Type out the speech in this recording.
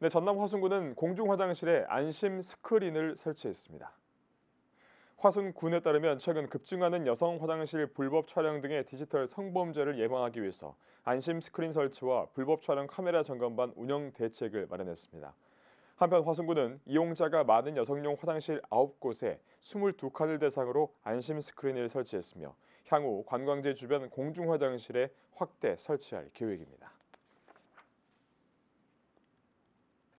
네, 전남 화순군은 공중 화장실에 안심 스크린을 설치했습니다. 화순군에 따르면 최근 급증하는 여성 화장실 불법 촬영 등의 디지털 성범죄를 예방하기 위해서 안심 스크린 설치와 불법 촬영 카메라 점검반 운영 대책을 마련했습니다. 한편 화성군은 이용자가 많은 여성용 화장실 9곳에 22칸을 대상으로 안심 스크린을 설치했으며 향후 관광지 주변 공중 화장실에 확대 설치할 계획입니다.